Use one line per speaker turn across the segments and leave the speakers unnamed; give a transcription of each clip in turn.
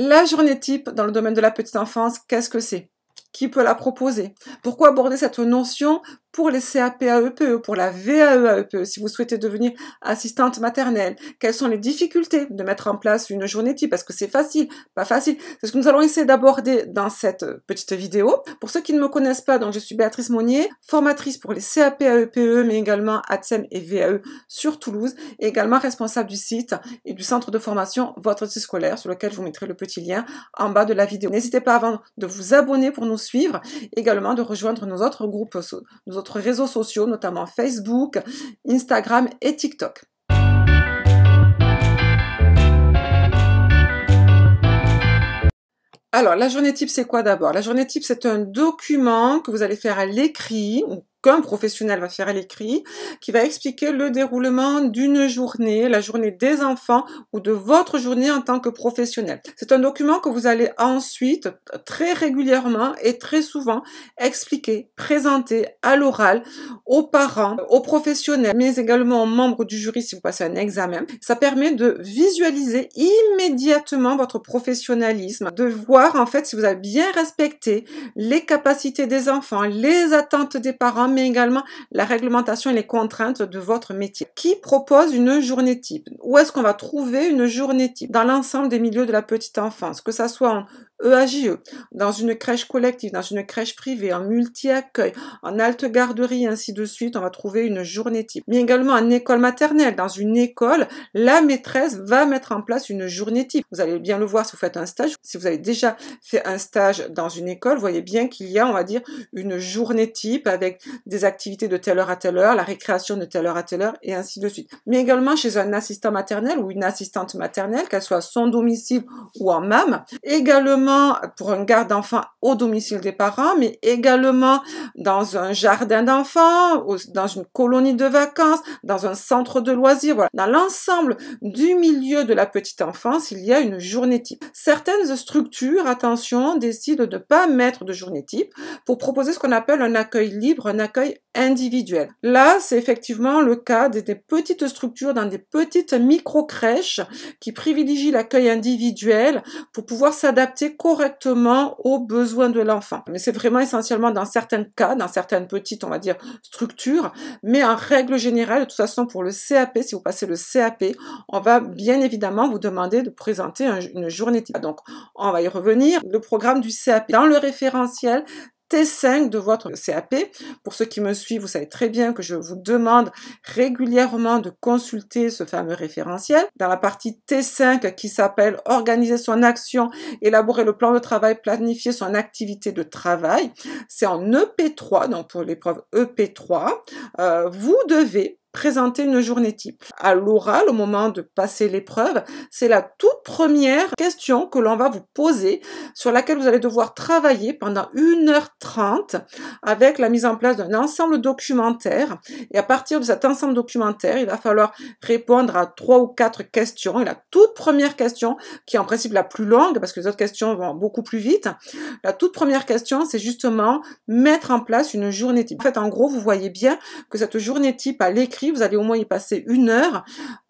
La journée type dans le domaine de la petite enfance, qu'est-ce que c'est Qui peut la proposer Pourquoi aborder cette notion pour les cap CAPAEPE, e, pour la VAE-AEPE, e, si vous souhaitez devenir assistante maternelle, quelles sont les difficultés de mettre en place une journée type, parce que c'est facile, pas facile. C'est ce que nous allons essayer d'aborder dans cette petite vidéo. Pour ceux qui ne me connaissent pas, donc je suis Béatrice Monnier, formatrice pour les CAP-AEPE, e, mais également ATSEM et VAE sur Toulouse, et également responsable du site et du centre de formation Votre site scolaire, sur lequel je vous mettrai le petit lien en bas de la vidéo. N'hésitez pas avant de vous abonner pour nous suivre, également de rejoindre nos autres groupes, réseaux sociaux, notamment Facebook, Instagram et TikTok. Alors, la journée type, c'est quoi d'abord La journée type, c'est un document que vous allez faire à l'écrit, qu'un professionnel va faire à l'écrit, qui va expliquer le déroulement d'une journée, la journée des enfants ou de votre journée en tant que professionnel. C'est un document que vous allez ensuite très régulièrement et très souvent expliquer, présenter à l'oral aux parents, aux professionnels, mais également aux membres du jury si vous passez un examen. Ça permet de visualiser immédiatement votre professionnalisme, de voir en fait si vous avez bien respecté les capacités des enfants, les attentes des parents, mais également la réglementation et les contraintes de votre métier. Qui propose une journée type Où est-ce qu'on va trouver une journée type dans l'ensemble des milieux de la petite enfance, que ça soit en EAGE, e, dans une crèche collective, dans une crèche privée, en multi-accueil, en halte garderie, ainsi de suite, on va trouver une journée type. Mais également en école maternelle, dans une école, la maîtresse va mettre en place une journée type. Vous allez bien le voir si vous faites un stage. Si vous avez déjà fait un stage dans une école, vous voyez bien qu'il y a, on va dire, une journée type avec des activités de telle heure à telle heure, la récréation de telle heure à telle heure, et ainsi de suite. Mais également chez un assistant maternel ou une assistante maternelle, qu'elle soit son domicile ou en mame Également pour un garde d'enfants au domicile des parents, mais également dans un jardin d'enfants, dans une colonie de vacances, dans un centre de loisirs. Dans l'ensemble du milieu de la petite enfance, il y a une journée type. Certaines structures, attention, décident de ne pas mettre de journée type pour proposer ce qu'on appelle un accueil libre, un accueil individuel. Là, c'est effectivement le cas des, petites structures dans des petites micro-crèches qui privilégient l'accueil individuel pour pouvoir s'adapter correctement aux besoins de l'enfant. Mais c'est vraiment essentiellement dans certains cas, dans certaines petites, on va dire, structures. Mais en règle générale, de toute façon, pour le CAP, si vous passez le CAP, on va bien évidemment vous demander de présenter une journée type. Donc, on va y revenir. Le programme du CAP. Dans le référentiel, T5 de votre CAP. Pour ceux qui me suivent, vous savez très bien que je vous demande régulièrement de consulter ce fameux référentiel. Dans la partie T5 qui s'appelle Organiser son action, élaborer le plan de travail, planifier son activité de travail, c'est en EP3, donc pour l'épreuve EP3, euh, vous devez présenter une journée type. À l'oral, au moment de passer l'épreuve, c'est la toute première question que l'on va vous poser, sur laquelle vous allez devoir travailler pendant 1h30 avec la mise en place d'un ensemble documentaire. Et à partir de cet ensemble documentaire, il va falloir répondre à trois ou quatre questions. Et la toute première question, qui est en principe la plus longue, parce que les autres questions vont beaucoup plus vite, la toute première question, c'est justement mettre en place une journée type. En fait, en gros, vous voyez bien que cette journée type à l'écrit, vous allez au moins y passer une heure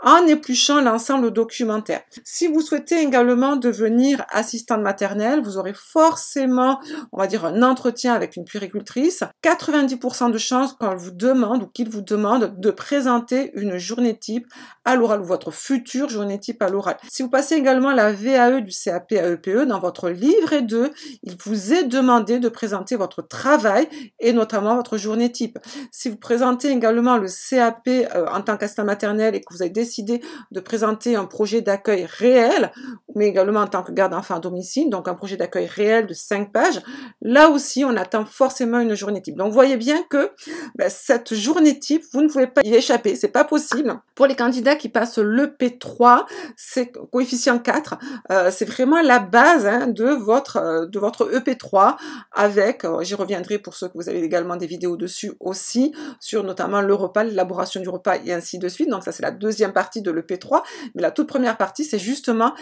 en épluchant l'ensemble documentaire. Si vous souhaitez également devenir assistante maternelle, vous aurez forcément, on va dire, un entretien avec une puéricultrice. 90% de chances qu'on vous demande ou qu'il vous demande de présenter une journée type à l'oral ou votre future journée type à l'oral. Si vous passez également la VAE du CAP e EPE, dans votre livret 2, il vous est demandé de présenter votre travail et notamment votre journée type. Si vous présentez également le CAP euh, en tant qu'assistant maternel et que vous avez décidé de présenter un projet d'accueil réel, mais également en tant que garde enfant à domicile, donc un projet d'accueil réel de 5 pages. Là aussi, on attend forcément une journée type. Donc, vous voyez bien que ben, cette journée type, vous ne pouvez pas y échapper, c'est pas possible. Pour les candidats qui passent le P3, c'est coefficient 4, euh, c'est vraiment la base hein, de, votre, euh, de votre EP3 avec, euh, j'y reviendrai pour ceux que vous avez également des vidéos dessus aussi, sur notamment le repas, l'élaboration du repas et ainsi de suite. Donc ça, c'est la deuxième partie de l'EP3. Mais la toute première partie, c'est justement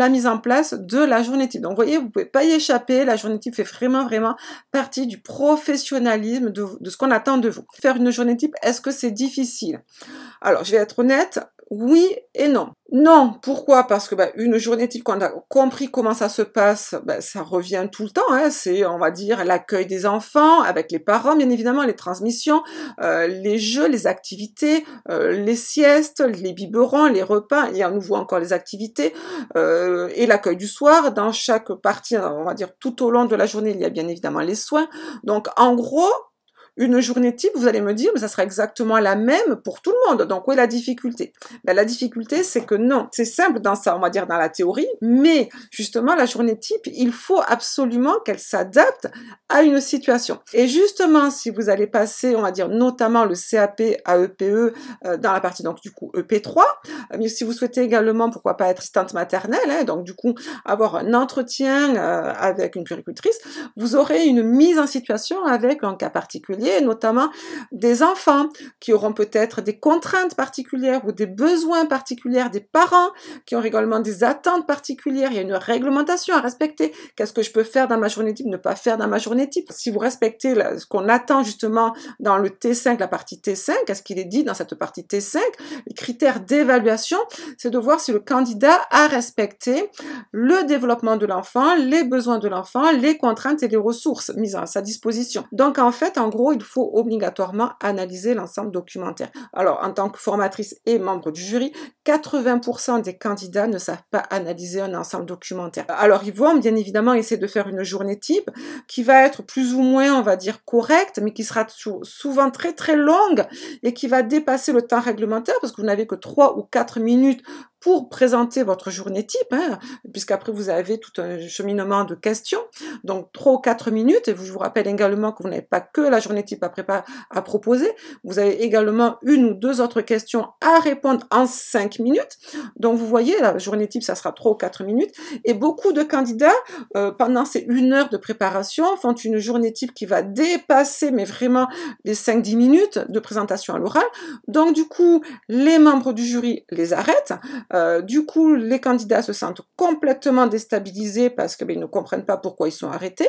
la mise en place de la journée type. Donc, vous voyez, vous pouvez pas y échapper. La journée type fait vraiment, vraiment partie du professionnalisme de ce qu'on attend de vous. Faire une journée type, est-ce que c'est difficile Alors, je vais être honnête, oui et non. Non, pourquoi Parce que bah, une journée type, quand on a compris comment ça se passe, bah, ça revient tout le temps. Hein. C'est, on va dire, l'accueil des enfants avec les parents, bien évidemment, les transmissions, euh, les jeux, les activités, euh, les siestes, les biberons, les repas, il y a à nouveau encore les activités, euh, et l'accueil du soir. Dans chaque partie, on va dire, tout au long de la journée, il y a bien évidemment les soins. Donc, en gros, une journée type, vous allez me dire, mais ça sera exactement la même pour tout le monde. Donc, où est la difficulté ben, La difficulté, c'est que non, c'est simple dans ça, on va dire dans la théorie, mais justement, la journée type, il faut absolument qu'elle s'adapte à une situation. Et justement, si vous allez passer, on va dire notamment le CAP à EPE euh, dans la partie, donc du coup, EP3, mais euh, si vous souhaitez également, pourquoi pas être stante maternelle, hein, donc du coup, avoir un entretien euh, avec une puéricultrice vous aurez une mise en situation avec un cas particulier notamment des enfants qui auront peut-être des contraintes particulières ou des besoins particuliers des parents qui ont également des attentes particulières. Il y a une réglementation à respecter. Qu'est-ce que je peux faire dans ma journée type, ne pas faire dans ma journée type Si vous respectez ce qu'on attend justement dans le T5, la partie T5, qu'est-ce qu'il est dit dans cette partie T5 Les critères d'évaluation, c'est de voir si le candidat a respecté le développement de l'enfant, les besoins de l'enfant, les contraintes et les ressources mises à sa disposition. Donc en fait, en gros, il faut obligatoirement analyser l'ensemble documentaire. Alors, en tant que formatrice et membre du jury, 80% des candidats ne savent pas analyser un ensemble documentaire. Alors, ils vont bien évidemment essayer de faire une journée type qui va être plus ou moins, on va dire, correcte, mais qui sera souvent très très longue et qui va dépasser le temps réglementaire parce que vous n'avez que 3 ou 4 minutes pour présenter votre journée type, hein, puisque après vous avez tout un cheminement de questions, donc 3 ou 4 minutes, et je vous rappelle également que vous n'avez pas que la journée type à, prépa à proposer, vous avez également une ou deux autres questions à répondre en 5 minutes, donc vous voyez, la journée type, ça sera 3 ou 4 minutes, et beaucoup de candidats, euh, pendant ces 1 heure de préparation, font une journée type qui va dépasser, mais vraiment, les 5-10 minutes de présentation à l'oral, donc du coup, les membres du jury les arrêtent, euh, du coup, les candidats se sentent complètement déstabilisés parce qu'ils ben, ne comprennent pas pourquoi ils sont arrêtés.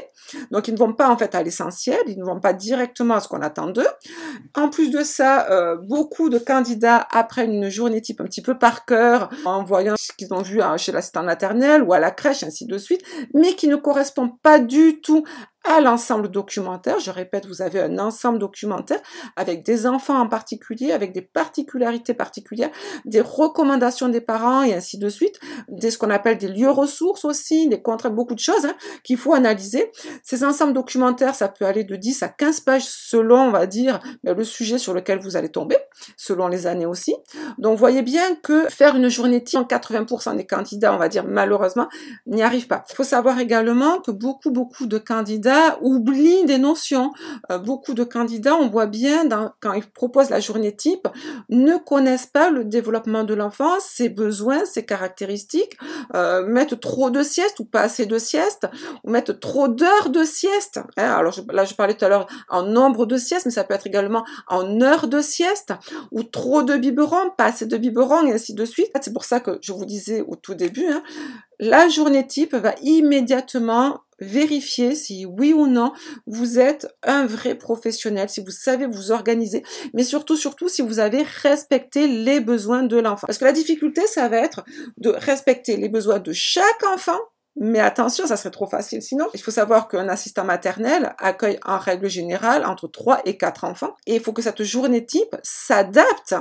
Donc, ils ne vont pas en fait à l'essentiel, ils ne vont pas directement à ce qu'on attend d'eux. En plus de ça, euh, beaucoup de candidats apprennent une journée type un petit peu par cœur en voyant ce qu'ils ont vu hein, chez l'assistant maternel ou à la crèche, ainsi de suite, mais qui ne correspond pas du tout à l'ensemble documentaire. Je répète, vous avez un ensemble documentaire avec des enfants en particulier, avec des particularités particulières, des recommandations des parents et ainsi de suite, des ce qu'on appelle des lieux ressources aussi, des contrats, beaucoup de choses hein, qu'il faut analyser. Ces ensembles documentaires, ça peut aller de 10 à 15 pages selon, on va dire, ben, le sujet sur lequel vous allez tomber, selon les années aussi. Donc, voyez bien que faire une journée type, 80% des candidats, on va dire malheureusement, n'y arrive pas. Il faut savoir également que beaucoup, beaucoup de candidats oublie des notions. Euh, beaucoup de candidats, on voit bien quand ils proposent la journée type, ne connaissent pas le développement de l'enfant, ses besoins, ses caractéristiques, euh, mettent trop de sieste ou pas assez de sieste. ou mettent trop d'heures de sieste. Hein. alors là, je parlais tout à l'heure en nombre de siestes, mais ça peut être également en heures de sieste, ou trop de biberons, pas assez de biberons, et ainsi de suite. C'est pour ça que je vous disais au tout début, hein, la journée type va immédiatement vérifier si oui ou non vous êtes un vrai professionnel, si vous savez vous organiser, mais surtout, surtout si vous avez respecté les besoins de l'enfant. Parce que la difficulté, ça va être de respecter les besoins de chaque enfant mais attention, ça serait trop facile sinon. Il faut savoir qu'un assistant maternel accueille en règle générale entre 3 et 4 enfants. Et il faut que cette journée type s'adapte,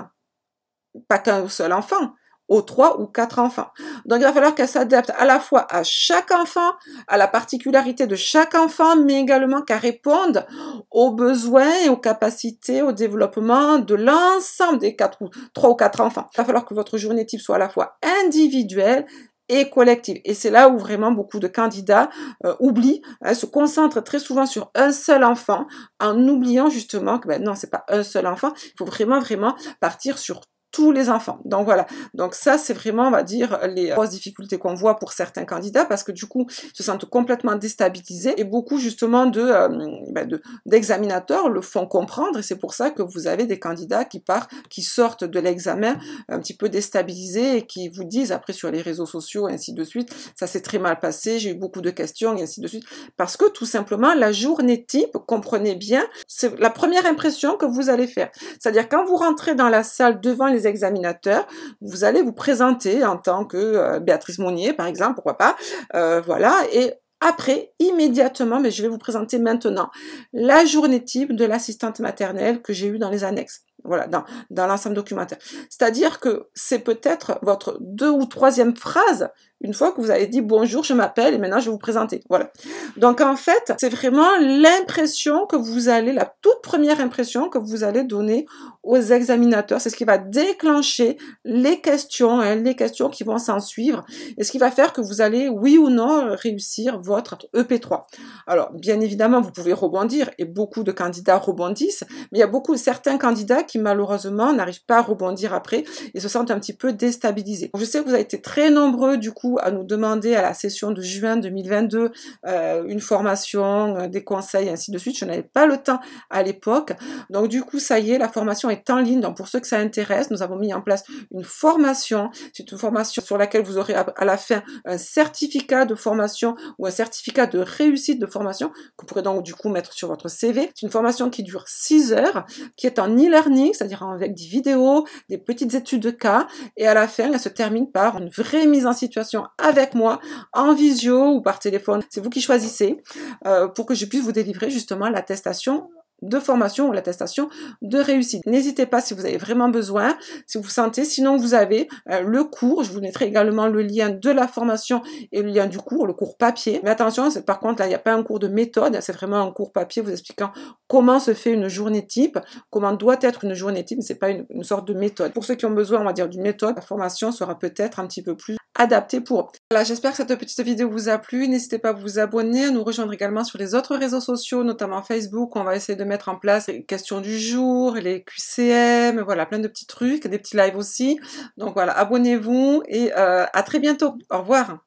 pas qu'un seul enfant, aux trois ou quatre enfants. Donc il va falloir qu'elle s'adapte à la fois à chaque enfant, à la particularité de chaque enfant, mais également qu'elle réponde aux besoins et aux capacités, au développement de l'ensemble des quatre ou trois ou quatre enfants. Il va falloir que votre journée type soit à la fois individuelle et collective. Et c'est là où vraiment beaucoup de candidats euh, oublient, hein, se concentrent très souvent sur un seul enfant en oubliant justement que ben non, c'est pas un seul enfant. Il faut vraiment, vraiment partir sur tous les enfants. Donc voilà. Donc ça, c'est vraiment, on va dire, les grosses difficultés qu'on voit pour certains candidats parce que du coup, ils se sentent complètement déstabilisés et beaucoup justement de euh, ben, d'examinateurs le font comprendre et c'est pour ça que vous avez des candidats qui partent, qui sortent de l'examen un petit peu déstabilisés et qui vous disent après sur les réseaux sociaux et ainsi de suite, ça s'est très mal passé, j'ai eu beaucoup de questions et ainsi de suite parce que tout simplement la journée type, comprenez bien, c'est la première impression que vous allez faire. C'est-à-dire quand vous rentrez dans la salle devant les examinateurs, vous allez vous présenter en tant que euh, Béatrice Monnier, par exemple, pourquoi pas, euh, voilà, et après, immédiatement, mais je vais vous présenter maintenant la journée type de l'assistante maternelle que j'ai eue dans les annexes voilà, dans, dans l'ensemble documentaire. C'est-à-dire que c'est peut-être votre deux ou troisième phrase une fois que vous avez dit bonjour, je m'appelle et maintenant je vais vous présenter. Voilà. Donc en fait, c'est vraiment l'impression que vous allez, la toute première impression que vous allez donner aux examinateurs. C'est ce qui va déclencher les questions, hein, les questions qui vont s'en suivre et ce qui va faire que vous allez, oui ou non, réussir votre EP3. Alors, bien évidemment, vous pouvez rebondir et beaucoup de candidats rebondissent, mais il y a beaucoup, certains candidats qui malheureusement n'arrivent pas à rebondir après et se sentent un petit peu déstabilisés. Je sais que vous avez été très nombreux du coup à nous demander à la session de juin 2022 euh, une formation, euh, des conseils, ainsi de suite. Je n'avais pas le temps à l'époque. Donc du coup, ça y est, la formation est en ligne. Donc pour ceux que ça intéresse, nous avons mis en place une formation. C'est une formation sur laquelle vous aurez à la fin un certificat de formation ou un certificat de réussite de formation que vous pourrez donc du coup mettre sur votre CV. C'est une formation qui dure 6 heures, qui est en e-learning c'est-à-dire avec des vidéos, des petites études de cas, et à la fin, elle se termine par une vraie mise en situation avec moi, en visio ou par téléphone, c'est vous qui choisissez, euh, pour que je puisse vous délivrer justement l'attestation de formation ou l'attestation de réussite. N'hésitez pas si vous avez vraiment besoin, si vous sentez. Sinon, vous avez euh, le cours. Je vous mettrai également le lien de la formation et le lien du cours, le cours papier. Mais attention, par contre, là, il n'y a pas un cours de méthode. C'est vraiment un cours papier vous expliquant comment se fait une journée type, comment doit être une journée type. ce n'est pas une, une, sorte de méthode. Pour ceux qui ont besoin, on va dire, d'une méthode, la formation sera peut-être un petit peu plus adapté pour Voilà, j'espère que cette petite vidéo vous a plu. N'hésitez pas à vous abonner, à nous rejoindre également sur les autres réseaux sociaux, notamment Facebook. Où on va essayer de mettre en place les questions du jour, les QCM, voilà, plein de petits trucs, des petits lives aussi. Donc voilà, abonnez-vous et euh, à très bientôt. Au revoir.